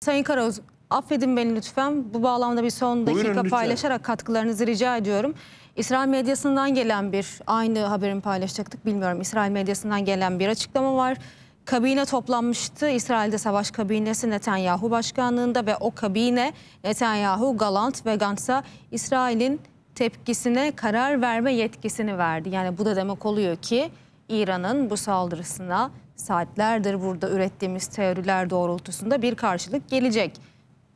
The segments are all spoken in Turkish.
Sayın Karaoz, affedin beni lütfen. Bu bağlamda bir son dakika Buyurun, paylaşarak katkılarınızı rica ediyorum. İsrail medyasından gelen bir, aynı haberini paylaşacaktık bilmiyorum. İsrail medyasından gelen bir açıklama var. Kabine toplanmıştı. İsrail'de savaş kabinesi Netanyahu başkanlığında ve o kabine Netanyahu, Galant ve Gantz'a İsrail'in tepkisine karar verme yetkisini verdi. Yani bu da demek oluyor ki İran'ın bu saldırısına saatlerdir burada ürettiğimiz teoriler doğrultusunda bir karşılık gelecek.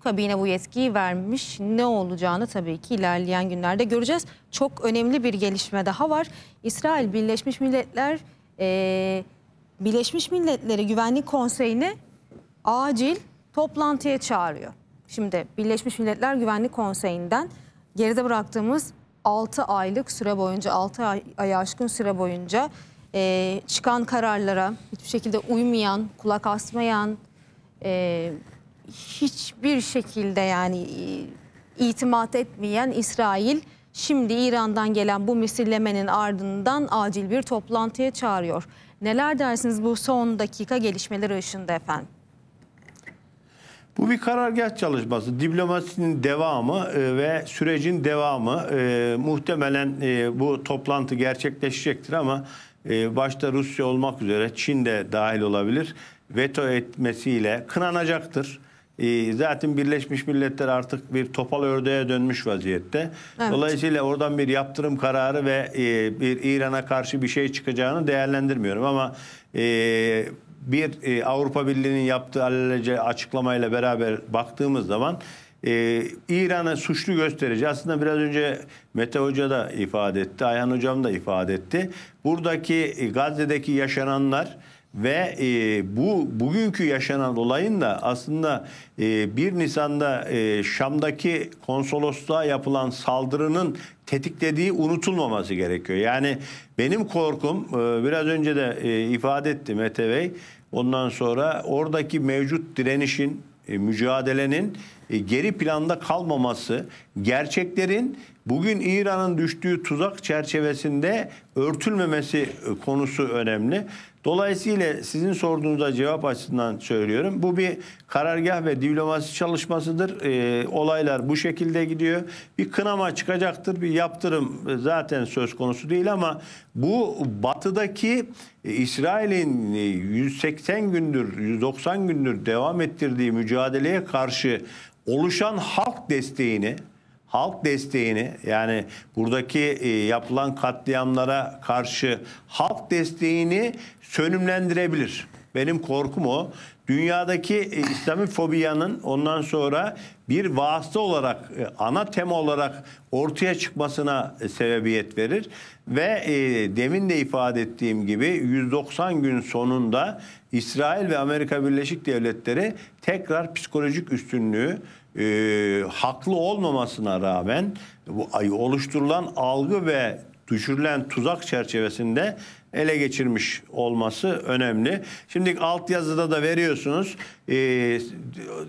Kabine bu yetkiyi vermiş. Ne olacağını tabii ki ilerleyen günlerde göreceğiz. Çok önemli bir gelişme daha var. İsrail Birleşmiş Milletler e, Birleşmiş Milletleri Güvenlik Konseyi'ni acil toplantıya çağırıyor. Şimdi Birleşmiş Milletler Güvenlik Konseyi'nden geride bıraktığımız 6 aylık süre boyunca 6 ay, ay aşkın süre boyunca e, çıkan kararlara hiçbir şekilde uymayan, kulak asmayan, e, hiçbir şekilde yani e, itimat etmeyen İsrail şimdi İran'dan gelen bu misillemenin ardından acil bir toplantıya çağırıyor. Neler dersiniz bu son dakika gelişmeleri ışığında efendim? Bu bir karargah çalışması. Diplomasinin devamı e, ve sürecin devamı. E, muhtemelen e, bu toplantı gerçekleşecektir ama ee, başta Rusya olmak üzere Çin de dahil olabilir veto etmesiyle kınanacaktır. Ee, zaten Birleşmiş Milletler artık bir topal ördeğe dönmüş vaziyette. Evet. Dolayısıyla oradan bir yaptırım kararı ve e, bir İran'a karşı bir şey çıkacağını değerlendirmiyorum ama e, bir e, Avrupa Birliği'nin yaptığı alelece açıklamayla beraber baktığımız zaman e, İran'ı suçlu gösterici. Aslında biraz önce Mete Hoca da ifade etti, Ayhan Hocam da ifade etti. Buradaki e, Gazze'deki yaşananlar ve e, bu bugünkü yaşanan olayın da aslında e, 1 Nisan'da e, Şam'daki konsolosluğa yapılan saldırının tetiklediği unutulmaması gerekiyor. Yani benim korkum e, biraz önce de e, ifade etti Mete Bey. Ondan sonra oradaki mevcut direnişin, e, mücadelenin e, geri planda kalmaması, gerçeklerin bugün İran'ın düştüğü tuzak çerçevesinde örtülmemesi e, konusu önemli. Dolayısıyla sizin sorduğunuza cevap açısından söylüyorum. Bu bir karargah ve diplomasi çalışmasıdır. E, olaylar bu şekilde gidiyor. Bir kınama çıkacaktır, bir yaptırım e, zaten söz konusu değil ama bu batıdaki İsrail'in 180 gündür, 190 gündür devam ettirdiği mücadeleye karşı oluşan halk desteğini halk desteğini yani buradaki e, yapılan katliamlara karşı halk desteğini sönümlendirebilir. Benim korkum o. Dünyadaki e, İslamifobiyanın ondan sonra bir vasıta olarak e, ana tema olarak ortaya çıkmasına e, sebebiyet verir ve e, demin de ifade ettiğim gibi 190 gün sonunda İsrail ve Amerika Birleşik Devletleri tekrar psikolojik üstünlüğü e, haklı olmamasına rağmen bu oluşturulan algı ve düşürülen tuzak çerçevesinde ele geçirmiş olması önemli. Şimdi altyazıda da veriyorsunuz. Ee,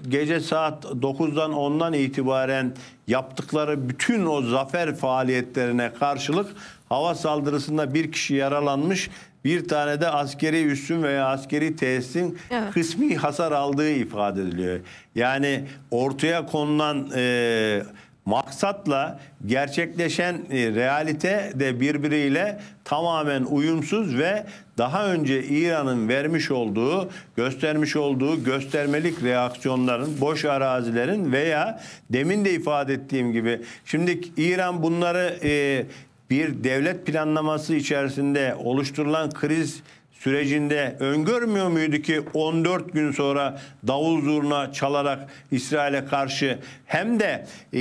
gece saat 9'dan 10'dan itibaren yaptıkları bütün o zafer faaliyetlerine karşılık hava saldırısında bir kişi yaralanmış bir tane de askeri üssün veya askeri tesisin evet. kısmi hasar aldığı ifade ediliyor. Yani ortaya konulan e, maksatla gerçekleşen e, realite de birbiriyle tamamen uyumsuz ve daha önce İran'ın vermiş olduğu, göstermiş olduğu göstermelik reaksiyonların, boş arazilerin veya demin de ifade ettiğim gibi şimdi İran bunları e, bir devlet planlaması içerisinde oluşturulan kriz sürecinde öngörmüyor muydu ki 14 gün sonra davul zurna çalarak İsrail'e karşı hem de e,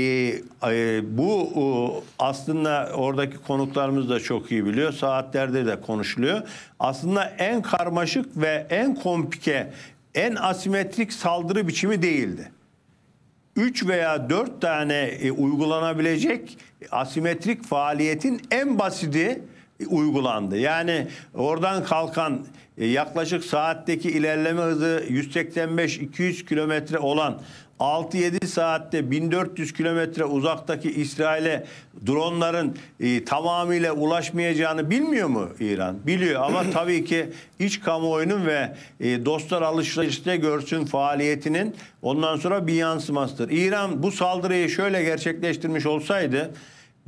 e, bu e, aslında oradaki konuklarımız da çok iyi biliyor. Saatlerde de konuşuluyor. Aslında en karmaşık ve en komplike, en asimetrik saldırı biçimi değildi. 3 veya 4 tane e, uygulanabilecek asimetrik faaliyetin en basidi e, uygulandı. Yani oradan kalkan e, yaklaşık saatteki ilerleme hızı 185-200 kilometre olan 6-7 saatte 1400 kilometre uzaktaki İsrail'e dronların e, tamamıyla ulaşmayacağını bilmiyor mu İran? Biliyor ama tabii ki iç kamuoyunun ve e, dostlar alışverişte görsün faaliyetinin ondan sonra bir yansımasıdır. İran bu saldırıyı şöyle gerçekleştirmiş olsaydı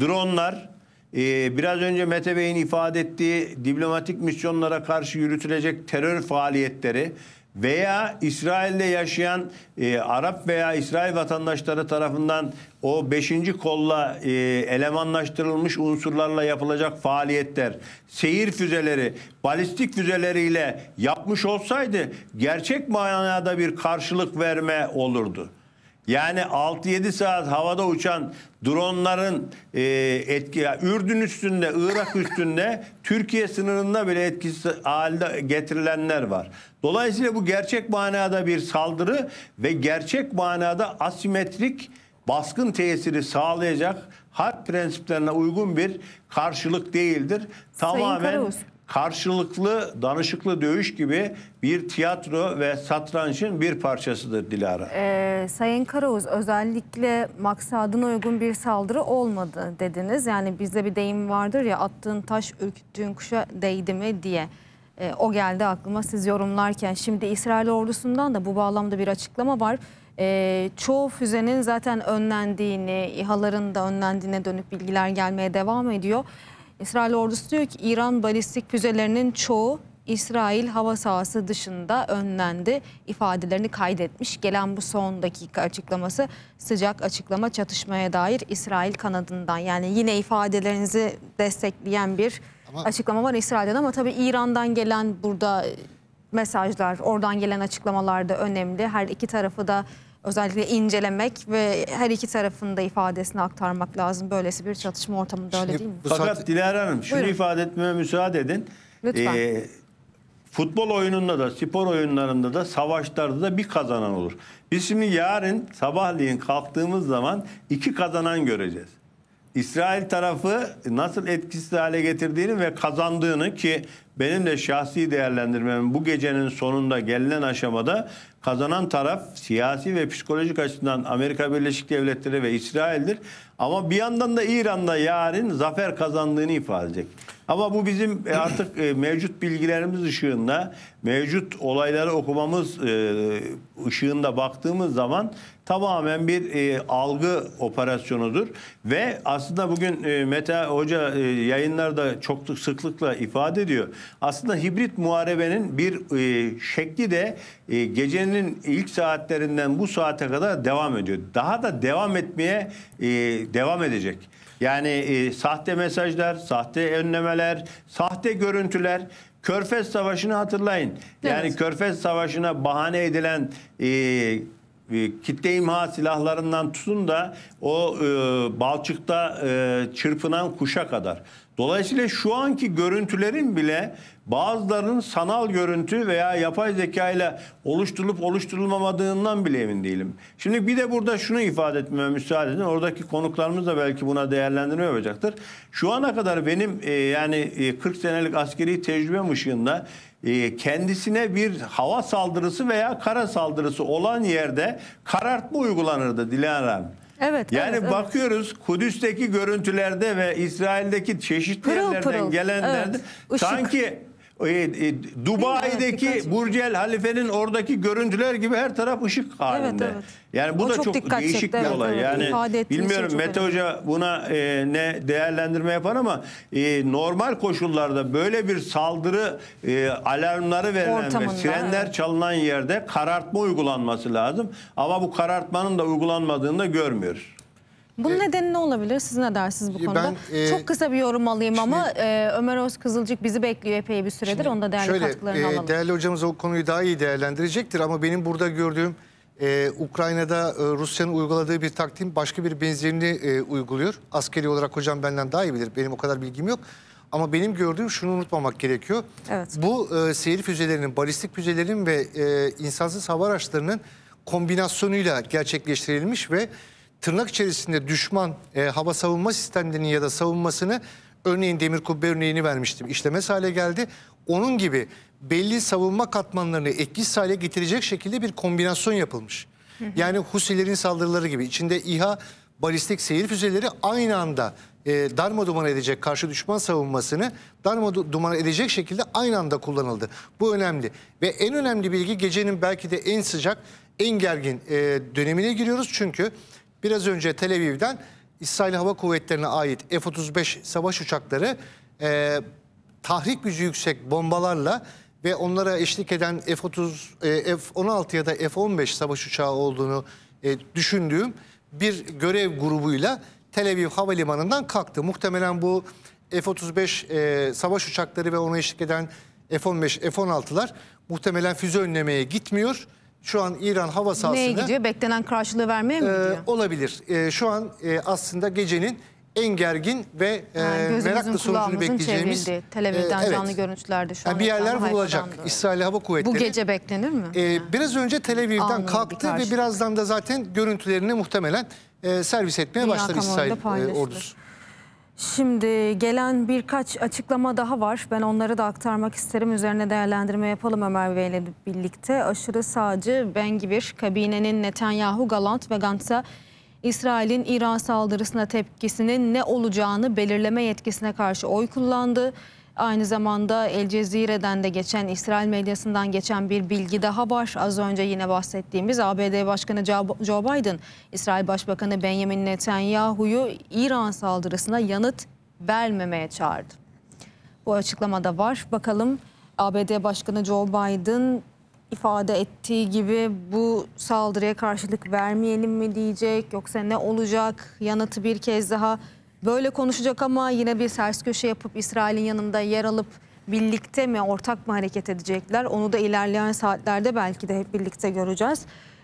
dronlar ee, biraz önce Mete Bey'in ifade ettiği diplomatik misyonlara karşı yürütülecek terör faaliyetleri veya İsrail'de yaşayan e, Arap veya İsrail vatandaşları tarafından o beşinci kolla e, elemanlaştırılmış unsurlarla yapılacak faaliyetler, seyir füzeleri, balistik füzeleriyle yapmış olsaydı gerçek manada bir karşılık verme olurdu. Yani 6-7 saat havada uçan dronların e, etki Ürdün üstünde, Irak üstünde, Türkiye sınırında bile etkisiz halde getirilenler var. Dolayısıyla bu gerçek manada bir saldırı ve gerçek manada asimetrik baskın tesiri sağlayacak harp prensiplerine uygun bir karşılık değildir. Tamamen karşılıklı danışıklı dövüş gibi bir tiyatro ve satrançın bir parçasıdır Dilara. Ee, Sayın Karauz özellikle maksadına uygun bir saldırı olmadı dediniz. Yani bizde bir deyim vardır ya attığın taş ürküttüğün kuşa değdi mi diye. Ee, o geldi aklıma siz yorumlarken. Şimdi İsrail ordusundan da bu bağlamda bir açıklama var. Ee, çoğu füzenin zaten önlendiğini, İHA'ların da önlendiğine dönük bilgiler gelmeye devam ediyor. İsrail ordusu diyor ki İran balistik füzelerinin çoğu İsrail hava sahası dışında önlendi ifadelerini kaydetmiş. Gelen bu son dakika açıklaması sıcak açıklama çatışmaya dair İsrail kanadından. Yani yine ifadelerinizi destekleyen bir ama... açıklama var İsrail'den ama tabii İran'dan gelen burada mesajlar, oradan gelen açıklamalar da önemli. Her iki tarafı da özellikle incelemek ve her iki tarafında ifadesini aktarmak lazım. Böylesi bir çatışma ortamında Şimdi, öyle değil mi? Fakat saat... Dilara Hanım şunu Buyurun. ifade etmeye müsaade edin. Lütfen. Ee, futbol oyununda da spor oyunlarında da savaşlarda da bir kazanan olur. Biz şimdi yarın sabahleyin kalktığımız zaman iki kazanan göreceğiz. İsrail tarafı nasıl etkisiz hale getirdiğini ve kazandığını ki benim de şahsi değerlendirmem bu gecenin sonunda gelinen aşamada kazanan taraf siyasi ve psikolojik açıdan Amerika Birleşik Devletleri ve İsrail'dir. Ama bir yandan da İran'da yarın zafer kazandığını ifade edecek. Ama bu bizim e, artık e, mevcut bilgilerimiz ışığında, mevcut olayları okumamız e, ışığında baktığımız zaman tamamen bir e, algı operasyonudur ve aslında bugün e, Mete Hoca e, yayınlarda çok sıklıkla ifade ediyor. Aslında hibrit muharebenin bir e, şekli de e, gecenin ilk saatlerinden bu saate kadar devam ediyor. Daha da devam etmeye e, devam edecek. Yani e, sahte mesajlar, sahte önlemeler, sahte görüntüler Körfez Savaşı'nı hatırlayın. Evet. Yani Körfez Savaşı'na bahane edilen e, ee, kitle imha silahlarından tutun da o e, balçıkta e, çırpınan kuşa kadar. Dolayısıyla şu anki görüntülerin bile bazılarının sanal görüntü veya yapay zeka ile oluşturulup oluşturulmamadığından bile emin değilim. Şimdi bir de burada şunu ifade etmeme müsaade edin. Oradaki konuklarımız da belki buna değerlendirme yapacaktır. Şu ana kadar benim e, yani e, 40 senelik askeri tecrübem ışığında ee, kendisine bir hava saldırısı veya kara saldırısı olan yerde karartma uygulanırdı Dilan Hanım. Evet. Yani evet, bakıyoruz evet. Kudüs'teki görüntülerde ve İsrail'deki çeşitli pırıl yerlerden pırıl. gelenlerde evet. sanki e, e, Dubai'deki Burcel Halife'nin oradaki görüntüler gibi her taraf ışık halinde. Evet, evet. Yani bu o da çok, çok değişik çekti, bir evet, olay. Evet, yani bilmiyorum Mete önemli. Hoca buna e, ne değerlendirme yapar ama e, normal koşullarda böyle bir saldırı e, alarmları verilen Ortamında, ve sirenler evet. çalınan yerde karartma uygulanması lazım. Ama bu karartmanın da uygulanmadığını da görmüyoruz. Bunun ee, nedeni ne olabilir? Siz ne dersiniz bu e, konuda? Ben, e, Çok kısa bir yorum alayım şimdi, ama e, Ömer Öz Kızılcık bizi bekliyor epey bir süredir. Onda değerli şöyle, katkılarını e, alalım. Değerli hocamız o konuyu daha iyi değerlendirecektir ama benim burada gördüğüm e, Ukrayna'da e, Rusya'nın uyguladığı bir taktiğin başka bir benzerini e, uyguluyor. Askeri olarak hocam benden daha iyi bilir. Benim o kadar bilgim yok. Ama benim gördüğüm şunu unutmamak gerekiyor. Evet. Bu e, seyir füzelerinin, balistik füzelerinin ve e, insansız hava araçlarının kombinasyonuyla gerçekleştirilmiş ve tırnak içerisinde düşman e, hava savunma sistemlerinin ya da savunmasını örneğin demir kubbe örneğini vermiştim. İşlemez hale geldi. Onun gibi belli savunma katmanlarını etkisiz hale getirecek şekilde bir kombinasyon yapılmış. Yani Husilerin saldırıları gibi içinde İHA balistik seyir füzeleri aynı anda e, darma duman edecek karşı düşman savunmasını darma duman edecek şekilde aynı anda kullanıldı. Bu önemli ve en önemli bilgi gecenin belki de en sıcak en gergin e, dönemine giriyoruz çünkü Biraz önce Tel Aviv'den İsrail Hava Kuvvetleri'ne ait F-35 savaş uçakları e, tahrik gücü yüksek bombalarla ve onlara eşlik eden F-30, e, F-16 ya da F-15 savaş uçağı olduğunu e, düşündüğüm bir görev grubuyla Tel Aviv Havalimanı'ndan kalktı. Muhtemelen bu F-35 e, savaş uçakları ve ona eşlik eden F-15, F-16'lar muhtemelen füze önlemeye gitmiyor şu an İran hava sahasına... Neye gidiyor? Beklenen karşılığı vermeye mi ee, gidiyor? E, olabilir. E, şu an e, aslında gecenin en gergin ve yani e, merakla sonucunu bekleyeceğimiz... Çevrildi. E, Tel Aviv'den e, evet. canlı görüntülerde şu an. Yani bir yerler vurulacak. İsrail Hava Kuvvetleri. Bu gece beklenir mi? E, biraz önce Tel Aviv'den Anladım, kalktı ve birazdan da zaten görüntülerini muhtemelen e, servis etmeye Dünya başlar İsrail e, ordusu. Şimdi gelen birkaç açıklama daha var. Ben onları da aktarmak isterim. Üzerine değerlendirme yapalım Ömer Bey ile birlikte. Aşırı sağcı Ben Gibir, kabinenin Netanyahu, Galant ve Gantz'a İsrail'in İran saldırısına tepkisinin ne olacağını belirleme yetkisine karşı oy kullandı. Aynı zamanda El Cezire'den de geçen İsrail medyasından geçen bir bilgi daha var. Az önce yine bahsettiğimiz ABD Başkanı Joe Biden, İsrail Başbakanı Benjamin Netanyahu'yu İran saldırısına yanıt vermemeye çağırdı. Bu açıklamada var. Bakalım ABD Başkanı Joe Biden ifade ettiği gibi bu saldırıya karşılık vermeyelim mi diyecek yoksa ne olacak yanıtı bir kez daha böyle konuşacak ama yine bir ters köşe yapıp İsrail'in yanında yer alıp birlikte mi ortak mı hareket edecekler? Onu da ilerleyen saatlerde belki de hep birlikte göreceğiz.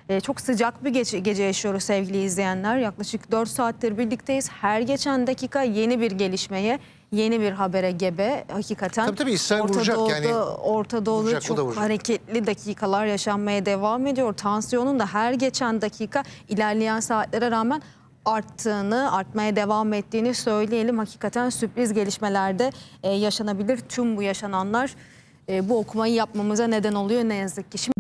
Ee, çok sıcak bir gece, gece yaşıyoruz sevgili izleyenler. Yaklaşık 4 saattir birlikteyiz. Her geçen dakika yeni bir gelişmeye, yeni bir habere gebe hakikaten. Tabii tabii İsrail Orta vuracak Doğu'da, yani. Orta Doğu'da vuracak, çok hareketli dakikalar yaşanmaya devam ediyor. Tansiyonun da her geçen dakika ilerleyen saatlere rağmen arttığını, artmaya devam ettiğini söyleyelim. Hakikaten sürpriz gelişmelerde e, yaşanabilir. Tüm bu yaşananlar e, bu okumayı yapmamıza neden oluyor ne yazık ki. Şimdi